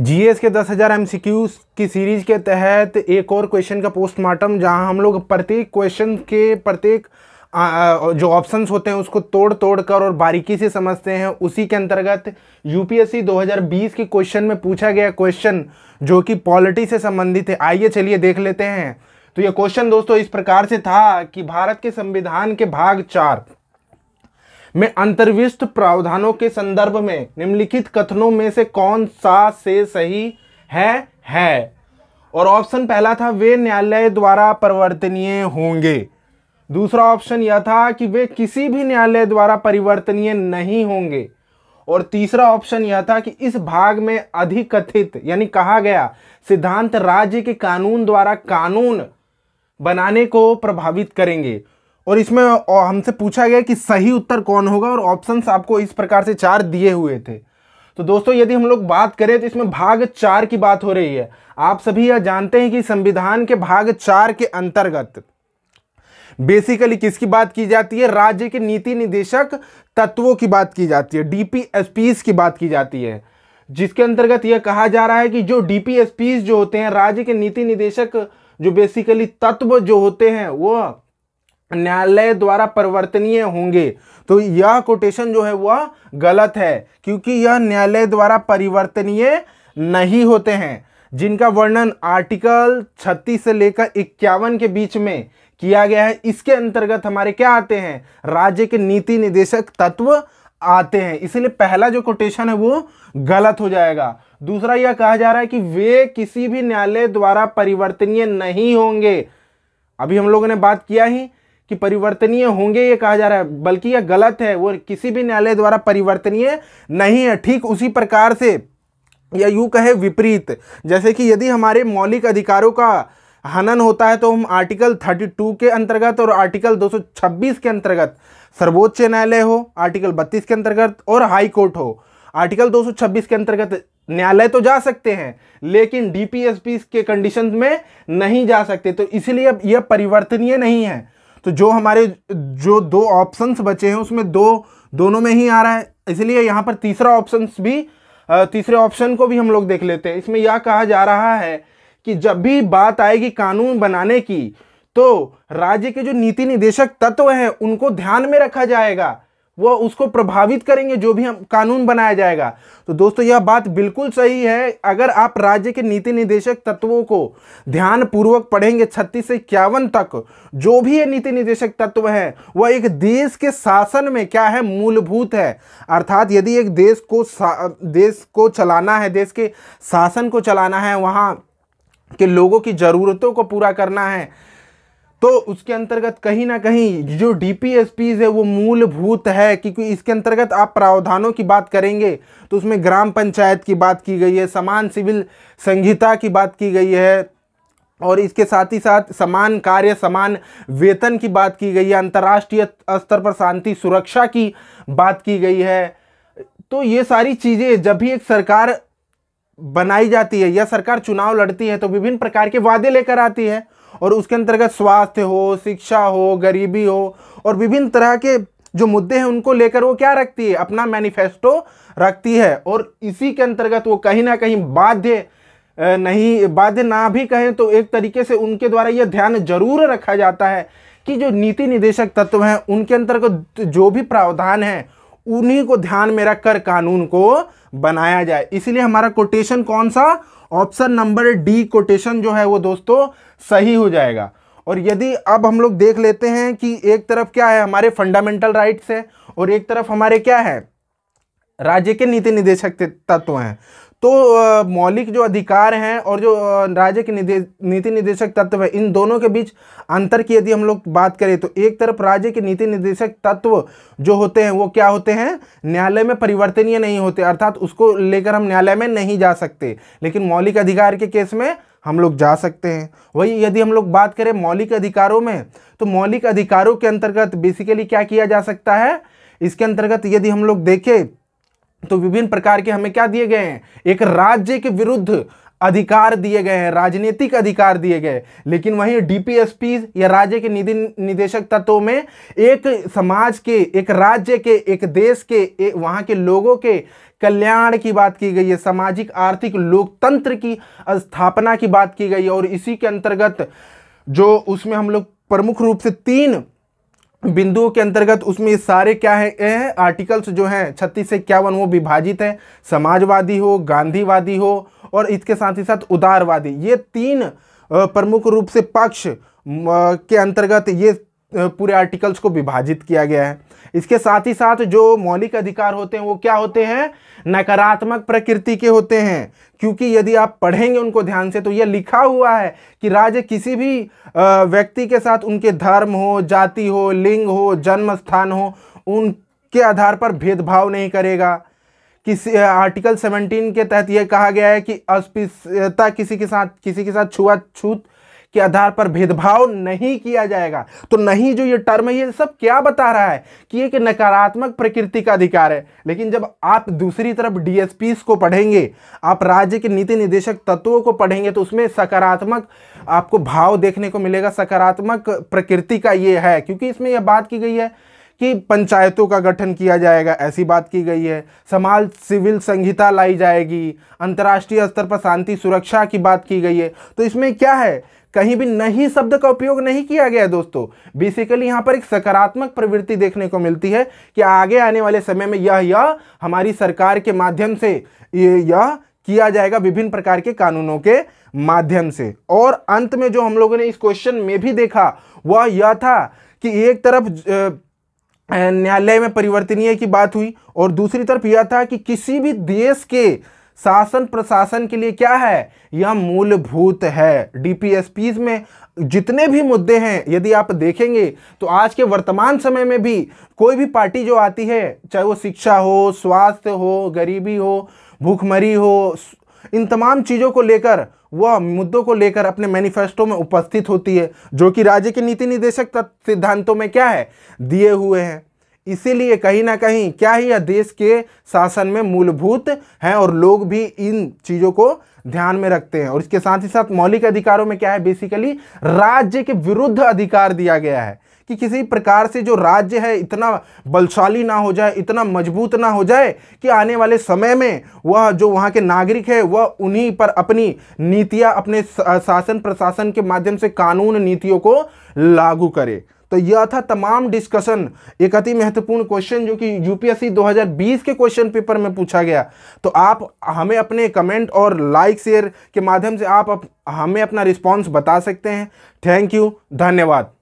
GS के दस हज़ार एम की सीरीज़ के तहत एक और क्वेश्चन का पोस्टमार्टम जहां हम लोग प्रत्येक क्वेश्चन के प्रत्येक जो ऑप्शंस होते हैं उसको तोड़ तोड़ कर और बारीकी से समझते हैं उसी के अंतर्गत यूपीएससी 2020 के क्वेश्चन में पूछा गया क्वेश्चन जो कि पॉलिटी से संबंधित है आइए चलिए देख लेते हैं तो ये क्वेश्चन दोस्तों इस प्रकार से था कि भारत के संविधान के भाग चार में अंतर्विष्ट प्रावधानों के संदर्भ में निम्नलिखित कथनों में से कौन सा से सही है है और ऑप्शन पहला था वे न्यायालय द्वारा परिवर्तनीय होंगे दूसरा ऑप्शन यह था कि वे किसी भी न्यायालय द्वारा परिवर्तनीय नहीं होंगे और तीसरा ऑप्शन यह था कि इस भाग में अधिकथित यानी कहा गया सिद्धांत राज्य के कानून द्वारा कानून बनाने को प्रभावित करेंगे और इसमें हमसे पूछा गया कि सही उत्तर कौन होगा और ऑप्शंस आपको इस प्रकार से चार दिए हुए थे तो दोस्तों यदि हम लोग बात करें तो इसमें भाग चार की बात हो रही है आप सभी यह जानते हैं कि संविधान के भाग चार के अंतर्गत बेसिकली किसकी बात की जाती है राज्य के नीति निदेशक तत्वों की बात की जाती है डीपीएसपीस की बात की जाती है जिसके अंतर्गत यह कहा जा रहा है कि जो डीपीएसपीस जो होते हैं राज्य के नीति निदेशक जो बेसिकली तत्व जो होते हैं वो न्यायालय द्वारा परिवर्तनीय होंगे तो यह कोटेशन जो है वह गलत है क्योंकि यह न्यायालय द्वारा परिवर्तनीय नहीं होते हैं जिनका वर्णन आर्टिकल 36 से लेकर इक्यावन के बीच में किया गया है इसके अंतर्गत हमारे क्या आते हैं राज्य के नीति निदेशक तत्व आते हैं इसलिए पहला जो कोटेशन है वो गलत हो जाएगा दूसरा यह कहा जा रहा है कि वे किसी भी न्यायालय द्वारा परिवर्तनीय नहीं होंगे अभी हम लोगों ने बात किया ही कि परिवर्तनीय होंगे ये कहा जा रहा है बल्कि यह गलत है वो किसी भी न्यायालय द्वारा परिवर्तनीय नहीं है ठीक उसी प्रकार से या यूँ कहे विपरीत जैसे कि यदि हमारे मौलिक अधिकारों का हनन होता है तो हम आर्टिकल 32 के अंतर्गत और आर्टिकल 226 के अंतर्गत सर्वोच्च न्यायालय हो आर्टिकल 32 के अंतर्गत और हाई कोर्ट हो आर्टिकल 226 के अंतर्गत न्यायालय तो जा सकते हैं लेकिन डीपीएसपी के कंडीशन में नहीं जा सकते तो इसलिए यह परिवर्तनीय नहीं है तो जो हमारे जो दो ऑप्शंस बचे हैं उसमें दो दोनों में ही आ रहा है इसलिए यहाँ पर तीसरा ऑप्शन भी तीसरे ऑप्शन को भी हम लोग देख लेते हैं इसमें यह कहा जा रहा है कि जब भी बात आएगी कानून बनाने की तो राज्य के जो नीति निदेशक तत्व हैं उनको ध्यान में रखा जाएगा वो उसको प्रभावित करेंगे जो भी हम कानून बनाया जाएगा तो दोस्तों यह बात बिल्कुल सही है अगर आप राज्य के नीति निदेशक तत्वों को ध्यानपूर्वक पढ़ेंगे छत्तीस से इक्यावन तक जो भी ये नीति निदेशक तत्व हैं वह एक देश के शासन में क्या है मूलभूत है अर्थात यदि एक देश को देश को चलाना है देश के शासन को चलाना है वहाँ के लोगों की ज़रूरतों को पूरा करना है तो उसके अंतर्गत कहीं ना कहीं जो डीपीएसपीज है वो मूलभूत है क्योंकि इसके अंतर्गत आप प्रावधानों की बात करेंगे तो उसमें ग्राम पंचायत की बात की गई है समान सिविल संहिता की बात की गई है और इसके साथ ही साथ समान कार्य समान वेतन की बात की गई है अंतर्राष्ट्रीय स्तर पर शांति सुरक्षा की बात की गई है तो ये सारी चीज़ें जब भी एक सरकार बनाई जाती है या सरकार चुनाव लड़ती है तो विभिन्न प्रकार के वादे लेकर आती है और उसके अंतर्गत स्वास्थ्य हो शिक्षा हो गरीबी हो और विभिन्न तरह के जो मुद्दे हैं उनको लेकर वो क्या रखती है अपना मैनिफेस्टो रखती है और इसी के अंतर्गत वो कहीं ना कहीं बाध्य नहीं बाध्य ना भी कहें तो एक तरीके से उनके द्वारा ये ध्यान जरूर रखा जाता है कि जो नीति निदेशक तत्व हैं उनके अंतर्गत जो भी प्रावधान हैं उन्हीं को ध्यान में रखकर कानून को बनाया जाए इसलिए हमारा कोटेशन कौन सा ऑप्शन नंबर डी कोटेशन जो है वो दोस्तों सही हो जाएगा और यदि अब हम लोग देख लेते हैं कि एक तरफ क्या है हमारे फंडामेंटल राइट्स है और एक तरफ हमारे क्या है राज्य के नीति निदेशक तत्व हैं तो मौलिक जो अधिकार हैं और जो राज्य के निदे, नीति निदेशक तत्व है इन दोनों के बीच अंतर की यदि हम लोग बात करें तो एक तरफ राज्य के नीति निदेशक तत्व जो होते हैं वो क्या होते हैं न्यायालय में परिवर्तनीय नहीं होते अर्थात उसको लेकर हम न्यायालय में नहीं जा सकते लेकिन मौलिक अधिकार के केस में हम लोग जा सकते हैं वही यदि हम लोग बात करें मौलिक अधिकारों में तो मौलिक अधिकारों के अंतर्गत बेसिकली क्या किया जा सकता है इसके अंतर्गत यदि हम लोग देखें तो विभिन्न प्रकार के हमें क्या दिए गए हैं एक राज्य के विरुद्ध अधिकार दिए गए हैं राजनीतिक अधिकार दिए गए लेकिन वहीं डीपीएसपी या राज्य के निधि निदेशक तत्वों में एक समाज के एक राज्य के एक देश के एक वहाँ के लोगों के कल्याण की बात की गई है सामाजिक आर्थिक लोकतंत्र की स्थापना की बात की गई है और इसी के अंतर्गत जो उसमें हम लोग प्रमुख रूप से तीन बिंदुओं के अंतर्गत उसमें सारे क्या है, आर्टिकल्स जो हैं छत्तीस से इक्यावन वो विभाजित हैं समाजवादी हो गांधीवादी हो और इसके साथ ही साथ उदारवादी ये तीन प्रमुख रूप से पक्ष के अंतर्गत ये पूरे आर्टिकल्स को विभाजित किया गया है इसके साथ ही साथ जो मौलिक अधिकार होते हैं वो क्या होते हैं नकारात्मक प्रकृति के होते हैं क्योंकि यदि आप पढ़ेंगे उनको ध्यान से तो ये लिखा हुआ है कि राज्य किसी भी व्यक्ति के साथ उनके धर्म हो जाति हो लिंग हो जन्म स्थान हो उनके आधार पर भेदभाव नहीं करेगा किसी आर्टिकल 17 के तहत यह कहा गया है कि अस्पृश्यता किसी के साथ किसी के साथ छुआछूत के आधार पर भेदभाव नहीं किया जाएगा तो नहीं जो ये टर्म है ये सब क्या बता रहा है कि एक नकारात्मक प्रकृति का अधिकार है लेकिन जब आप दूसरी तरफ डीएसपी को पढ़ेंगे आप राज्य के नीति निदेशक तत्वों को पढ़ेंगे तो उसमें सकारात्मक आपको भाव देखने को मिलेगा सकारात्मक प्रकृति का ये है क्योंकि इसमें यह बात की गई है कि पंचायतों का गठन किया जाएगा ऐसी बात की गई है समाज सिविल संहिता लाई जाएगी अंतर्राष्ट्रीय स्तर पर शांति सुरक्षा की बात की गई है तो इसमें क्या है कहीं भी नहीं शब्द का उपयोग नहीं किया गया है दोस्तों बेसिकली यहाँ पर एक सकारात्मक प्रवृत्ति देखने को मिलती है कि आगे आने वाले समय में यह यह हमारी सरकार के माध्यम से यह किया जाएगा विभिन्न प्रकार के कानूनों के माध्यम से और अंत में जो हम लोगों ने इस क्वेश्चन में भी देखा वह यह था कि एक तरफ न्यायालय में परिवर्तनीय की बात हुई और दूसरी तरफ यह था कि किसी भी देश के शासन प्रशासन के लिए क्या है यह मूलभूत है डीपीएसपीज में जितने भी मुद्दे हैं यदि आप देखेंगे तो आज के वर्तमान समय में भी कोई भी पार्टी जो आती है चाहे वो शिक्षा हो स्वास्थ्य हो गरीबी हो भूखमरी हो इन तमाम चीज़ों को लेकर वह मुद्दों को लेकर अपने मैनिफेस्टो में उपस्थित होती है जो कि राज्य के नीति निदेशक सिद्धांतों में क्या है दिए हुए हैं इसीलिए कहीं ना कहीं क्या ही यह देश के शासन में मूलभूत हैं और लोग भी इन चीज़ों को ध्यान में रखते हैं और इसके साथ ही साथ मौलिक अधिकारों में क्या है बेसिकली राज्य के विरुद्ध अधिकार दिया गया है कि किसी प्रकार से जो राज्य है इतना बलशाली ना हो जाए इतना मजबूत ना हो जाए कि आने वाले समय में वह जो वहाँ के नागरिक है वह उन्हीं पर अपनी नीतियाँ अपने शासन प्रशासन के माध्यम से कानून नीतियों को लागू करे तो यह था तमाम डिस्कशन एक अति महत्वपूर्ण क्वेश्चन जो कि यूपीएससी 2020 के क्वेश्चन पेपर में पूछा गया तो आप हमें अपने कमेंट और लाइक शेयर के माध्यम से आप हमें अपना रिस्पॉन्स बता सकते हैं थैंक यू धन्यवाद